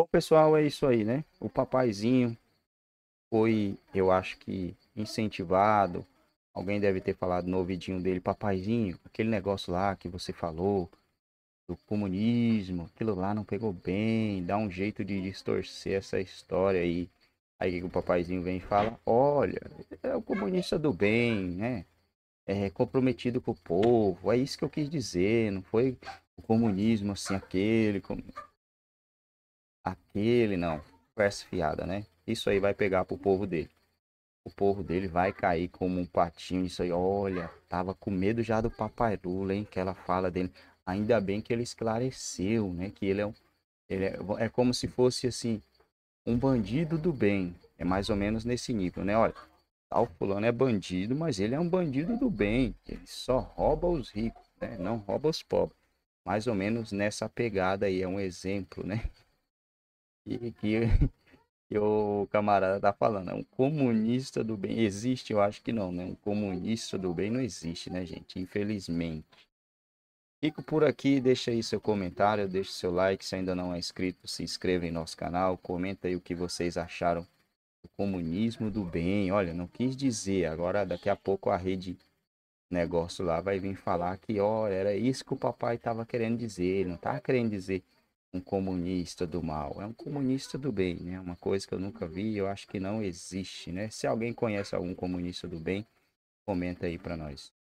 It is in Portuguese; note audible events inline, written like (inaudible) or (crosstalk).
Bom, pessoal, é isso aí, né? O papaizinho foi, eu acho que, incentivado. Alguém deve ter falado no ouvidinho dele, papaizinho, aquele negócio lá que você falou do comunismo, aquilo lá não pegou bem, dá um jeito de distorcer essa história aí. Aí o papaizinho vem e fala, olha, é o comunista do bem, né? É comprometido com o povo, é isso que eu quis dizer, não foi o comunismo assim, aquele aquele não, conversa fiada, né? Isso aí vai pegar pro povo dele. O povo dele vai cair como um patinho. Isso aí, olha, tava com medo já do papai Lula, hein? Que ela fala dele. Ainda bem que ele esclareceu, né? Que ele é um. Ele é, é como se fosse assim, um bandido do bem. É mais ou menos nesse nível, né? Olha, tal tá, fulano é bandido, mas ele é um bandido do bem. Ele só rouba os ricos, né? Não rouba os pobres. Mais ou menos nessa pegada aí, é um exemplo, né? que, que, (laughs) que o camarada tá falando. É um comunista do bem. Existe? Eu acho que não, né? Um comunista do bem não existe, né, gente? Infelizmente. Fico por aqui, deixa aí seu comentário, deixa seu like, se ainda não é inscrito, se inscreva em nosso canal, comenta aí o que vocês acharam do comunismo do bem. Olha, não quis dizer, agora daqui a pouco a rede negócio lá vai vir falar que, ó, era isso que o papai estava querendo dizer, ele não estava tá querendo dizer um comunista do mal, é um comunista do bem, né? Uma coisa que eu nunca vi, eu acho que não existe, né? Se alguém conhece algum comunista do bem, comenta aí para nós.